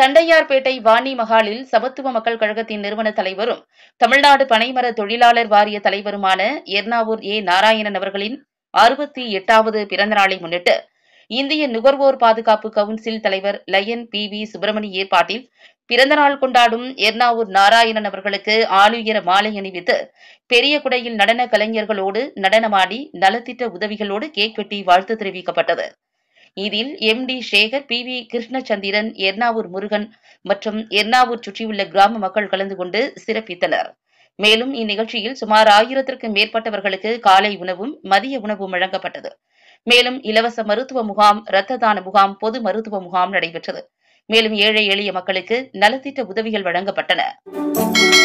தண்டையார்பேட்டை வாணி மகாலில் சமத்துவ மக்கள் கழகத்தின் நிறுவன தலைவரும் தமிழ்நாடு பனைமர தொழிலாளர் வாரிய தலைவருமான எர்ணாவூர் ஏ நாராயணன் அவர்களின் அறுபத்தி எட்டாவது பிறந்த நாளை முன்னிட்டு இந்திய நுகர்வோர் பாதுகாப்பு கவுன்சில் தலைவர் லயன் பி வி சுப்பிரமணி ஏற்பாட்டில் பிறந்தநாள் கொண்டாடும் எர்ணாவூர் நாராயணன் அவர்களுக்கு ஆளுயர மாலை அணிவித்து பெரிய குடையில் நடன கலைஞர்களோடு நடனமாடி நலத்திட்ட உதவிகளோடு கேக் வெட்டி வாழ்த்து தெரிவிக்கப்பட்டது இதில் M D Sekar P V Krishnachandran Ernavur Murugan மற்றும் எர்ணாவூர் சுற்றியுள்ள கிராம மக்கள் கலந்து கொண்டு சிறப்பித்தனர் மேலும் இந்நிகழ்ச்சியில் சுமார் ஆயிரத்திற்கும் மேற்பட்டவர்களுக்கு காலை உணவும் மதிய உணவும் வழங்கப்பட்டது மேலும் இலவச மருத்துவ முகாம் இரத்த தான முகாம் பொது மருத்துவ முகாம் நடைபெற்றது மேலும் ஏழை எளிய மக்களுக்கு நலத்திட்ட உதவிகள் வழங்கப்பட்டன